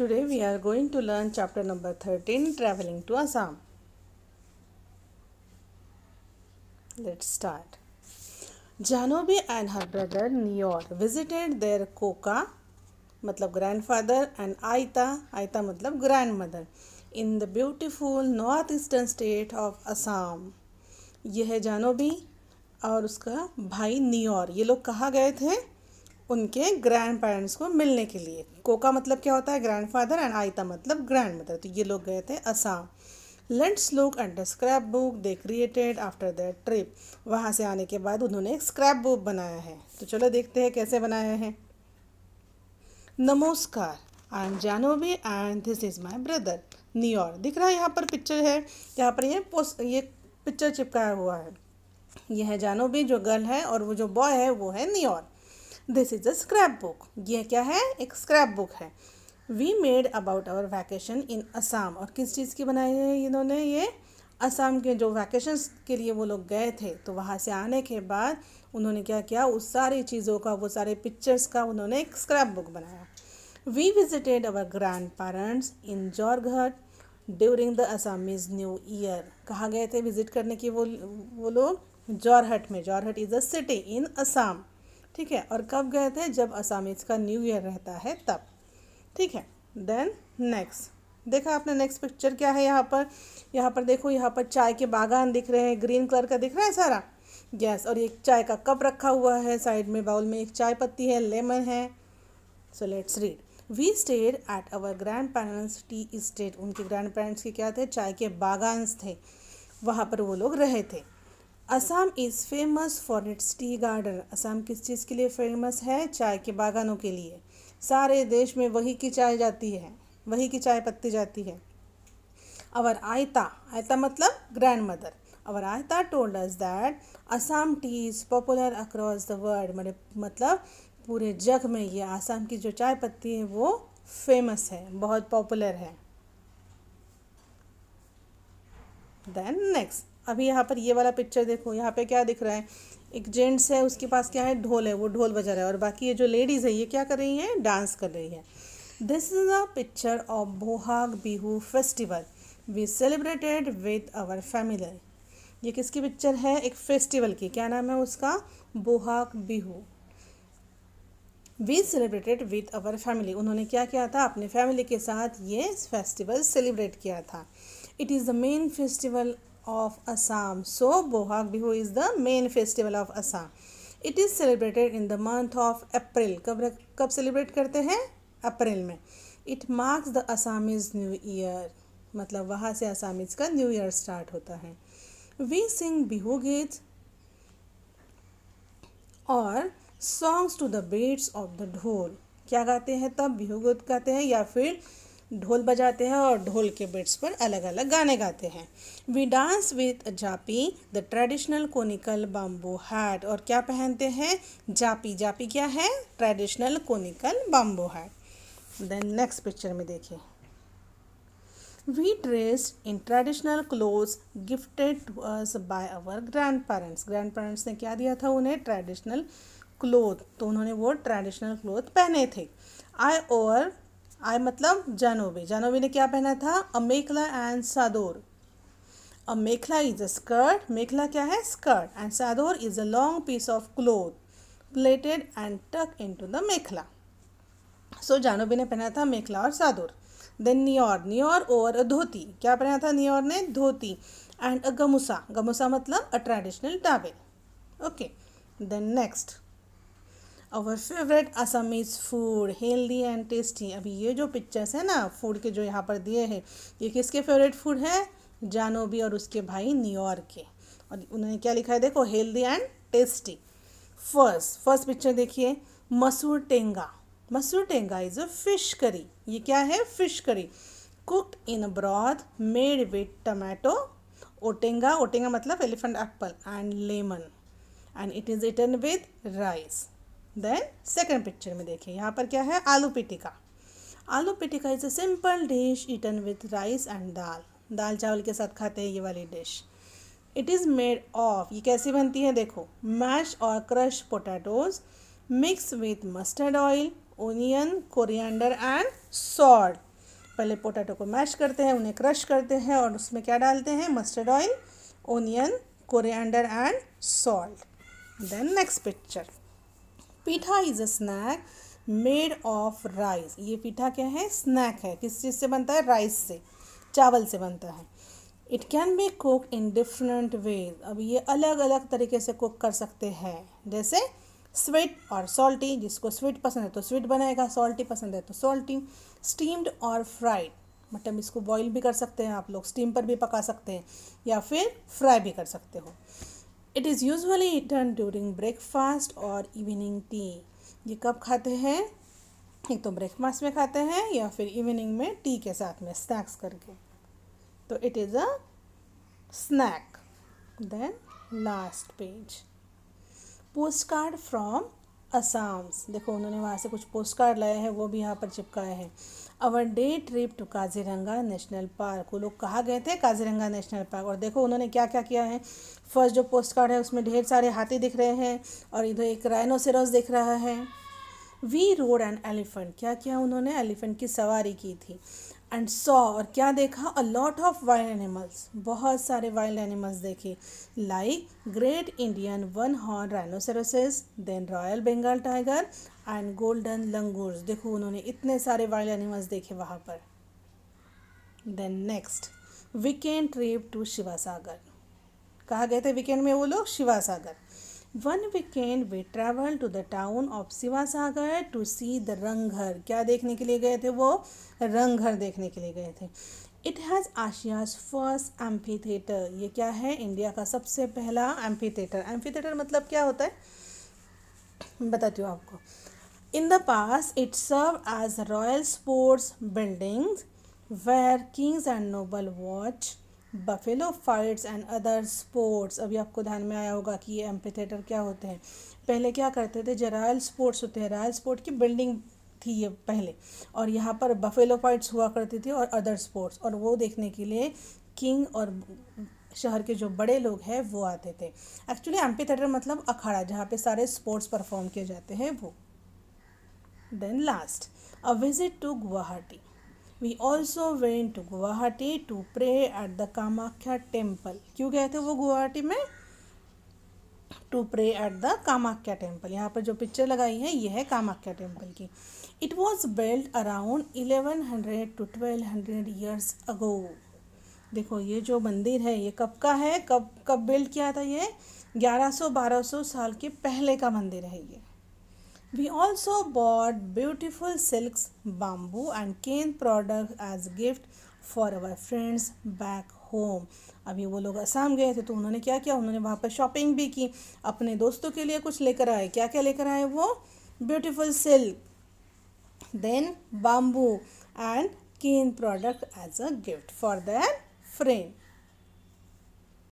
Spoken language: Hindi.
Today we are going to learn chapter number 13 traveling to Assam. Let's start. Janobi and her brother Nior visited their Koka मतलब grandfather and Aita Aita मतलब grandmother in the beautiful northeastern state of Assam. यह जानोबी और उसका भाई नियोर ये लोग कहाँ गए थे उनके ग्रैंड पेरेंट्स को मिलने के लिए कोका मतलब क्या होता है ग्रैंडफादर एंड आयता मतलब ग्रैंड मदर तो ये लोग गए थे Assam let's look and the scrap book they created after that trip वहाँ से आने के बाद उन्होंने एक स्क्रैप बुक बनाया है तो चलो देखते हैं कैसे बनाया है नमस्कार I am Janhavi and this is my brother New York दिख रहा है यहाँ पर पिक्चर है यहाँ पर ये पोस्ट ये पिक्चर चिपकाया हुआ है यह है जानोवी जो गर्ल है और वो जो बॉय है वो है New York this is a scrap book ये क्या है एक स्क्रैप बुक है we made about our vacation in Assam और किस चीज़ की बनाई है इन्होंने ये असम के जो वैकेशन के लिए वो लोग गए थे तो वहाँ से आने के बाद उन्होंने क्या किया उस सारी चीज़ों का वो सारे पिक्चर्स का उन्होंने एक स्क्रैप बुक बनाया we visited our grand parents in Jorhat during the Assamese new year कहाँ गए थे विजिट करने की वो वो लोग जॉरहट में Jorhat is a city in Assam ठीक है और कब गए थे जब असामीज का न्यू ईयर रहता है तब ठीक है देन नेक्स्ट देखा आपने नेक्स्ट पिक्चर क्या है यहाँ पर यहाँ पर देखो यहाँ पर चाय के बागान दिख रहे हैं ग्रीन कलर का दिख रहा है सारा गैस और एक चाय का कप रखा हुआ है साइड में बाउल में एक चाय पत्ती है लेमन है so let's read we stayed at our grand parents tea estate उनके ग्रैंड पेरेंट्स के क्या थे चाय के बागान थे वहाँ पर वो लोग रहे थे Assam is famous for its tea garden Assam किस चीज़ के लिए फेमस है चाय के बागानों के लिए सारे देश में वही की चाय जाती है वही की चाय पत्ती जाती है अवर आयता आयता मतलब ग्रैंड मदर अवर आयता told us that Assam tea is popular across the world मतलब पूरे जग में ये आसाम की जो चाय पत्ती है वो फेमस है बहुत पॉपुलर है देन नेक्स्ट अभी यहाँ पर ये वाला पिक्चर देखो यहाँ पे क्या दिख रहा है एक जेंट्स है उसके पास क्या है ढोल है वो ढोल बजा रहा है और बाकी ये जो लेडीज़ है ये क्या कर रही हैं डांस कर रही है this is a picture of Bohag Bihu festival we celebrated with our family ये किसकी पिक्चर है एक फेस्टिवल की क्या नाम है उसका Bohag Bihu we celebrated with our family उन्होंने क्या किया था अपने फैमिली के साथ ये फेस्टिवल सेलिब्रेट किया था it is the main festival of Assam. So Bohag Bihu is the main festival of Assam. It is celebrated in the month of April. कब कब celebrate करते हैं april में it marks the assamese new year मतलब वहाँ से assamese का new year start होता है we sing bihu गीत और songs to the beats of the dhol क्या गाते हैं तब बिहू गीत गाते हैं या फिर ढोल बजाते हैं और ढोल के बिट्स पर अलग अलग गाने गाते हैं we dance with japi the traditional conical bamboo hat और क्या पहनते हैं जापी जापी क्या है traditional conical bamboo hat then next picture में देखिए we dress in traditional cloth gifted to us by our grand parents grand parents ने क्या दिया था उन्हें ट्रेडिशनल क्लोथ तो उन्होंने वो ट्रेडिशनल क्लोथ पहने थे आई ओवर आई मतलब जानोबी जानोबी ने क्या पहना था अमेखला एंड सादोर अ मेखला इज अ स्कर्ट मेखला क्या है skirt and sador is a long piece of cloth pleated and tuck in to the मेखला सो जानोबी ने पहना था मेखला और सादोर देन नियोर नियोर और अ धोती क्या पहना था नियोर ने धोती एंड अ गमुसा गमुसा मतलब a traditional towel okay then next our favourite Assamese food healthy and tasty अभी ये जो पिक्चर्स है ना फूड के जो यहाँ पर दिए हैं ये किसके फेवरेट फूड है जानोबी और उसके भाई न्यूयॉर्क के और उन्होंने क्या लिखा है देखो healthy and tasty first first picture देखिए मसूर टेंगा मसूर टेंगा इज़ अ फिश करी ये क्या है fish curry cooked in broth made with tomato outenga outenga मतलब elephant apple and lemon and it is return with rice then second picture में देखिए यहाँ पर क्या है aloo pitika aloo pitika is a simple dish eaten with rice and dal दाल चावल के साथ खाते हैं ये वाली dish it is made of ये कैसी बनती है देखो मैश और crush potatoes mix with mustard oil onion coriander and salt पहले पोटैटो को मैश करते हैं उन्हें क्रश करते हैं और उसमें क्या डालते हैं mustard oil onion coriander and salt then next picture pitha is a snack made of rice ये पीठा क्या है स्नैक है किस चीज़ से बनता है राइस से चावल से बनता है it can be cook in different ways अब ये अलग अलग तरीके से कुक कर सकते हैं जैसे स्वीट और सॉल्टी जिसको स्वीट पसंद है तो स्वीट बनाएगा सॉल्टी पसंद है तो सॉल्टी स्टीम्ड और फ्राइड मतलब इसको बॉईल भी कर सकते हैं आप लोग स्टीम पर भी पका सकते हैं या फिर फ्राई भी कर सकते हो it is usually eaten during breakfast और इवनिंग टी ये कब खाते हैं एक तो ब्रेकफास्ट में खाते हैं या फिर इवनिंग में टी के साथ में स्नैक्स करके तो it is a snack then last page post card from Assam's देखो उन्होंने वहाँ से कुछ पोस्ट कार्ड लाए हैं वो भी यहाँ पर चिपकाए हैं our day trip to Kaziranga national park वो लोग कहाँ गए थे काजीरंगा नेशनल पार्क और देखो उन्होंने क्या क्या किया है फर्स्ट जो पोस्ट कार्ड है उसमें ढेर सारे हाथी दिख रहे हैं और इधर एक राइनोसेरोस दिख रहा है वी रोड एंड एलिफेंट क्या किया उन्होंने एलिफेंट की सवारी की थी एंड सॉ और क्या देखा a lot of wild animals बहुत सारे वाइल्ड एनिमल्स देखे like great Indian one horn rhinoceros then royal Bengal tiger and golden langurs देखो उन्होंने इतने सारे वाइल्ड एनिमल्स देखे वहाँ पर then next weekend trip to Sivasagar कहाँ गए थे वीकेंड में वो लोग Sivasagar one weekend we travel to the town of Sagar to see the Ghar क्या देखने के लिए गए थे वो रंग घर देखने के लिए गए थे it has Asia's first amphitheatre ये क्या है इंडिया का सबसे पहला एम्फी थिएटर एम्फी थिएटर मतलब क्या होता है बताती हूँ आपको in the past it serve as royal sports buildings where kings and noble watch buffalo fights and other sports अभी आपको ध्यान में आया होगा कि ये एम्पीथेटर क्या होते हैं पहले क्या करते थे जो रॉयल स्पोर्ट्स होते हैं रॉयल स्पोर्ट की बिल्डिंग थी ये पहले और यहाँ पर बफेलो फाइट्स हुआ करती थी और अदर स्पोर्ट्स और वो देखने के लिए किंग और शहर के जो बड़े लोग हैं वो आते थे एक्चुअली एम्पी थिएटर मतलब अखाड़ा जहाँ पे सारे स्पोर्ट्स परफॉर्म किए जाते हैं वो then last a visit to Guwahati we also went to Guwahati to pray at the Kamakhya temple क्यों गए थे वो गुवाहाटी में to pray at the Kamakhya temple यहाँ पर जो पिक्चर लगाई है ये है कामाख्या टेम्पल की it was build around eleven hundred to twelve hundred years ago देखो ये जो मंदिर है ये कब का है कब कब बिल्ड किया था ये ग्यारह सौ बारह सौ साल के पहले का मंदिर है ये We also bought beautiful silks, bamboo and cane products as gift for our friends back home अभी वो लोग असम गए थे तो उन्होंने क्या किया उन्होंने वहाँ पर शॉपिंग भी की अपने दोस्तों के लिए कुछ लेकर आए क्या क्या लेकर आए वो beautiful silk then bamboo and cane product as a gift for their friend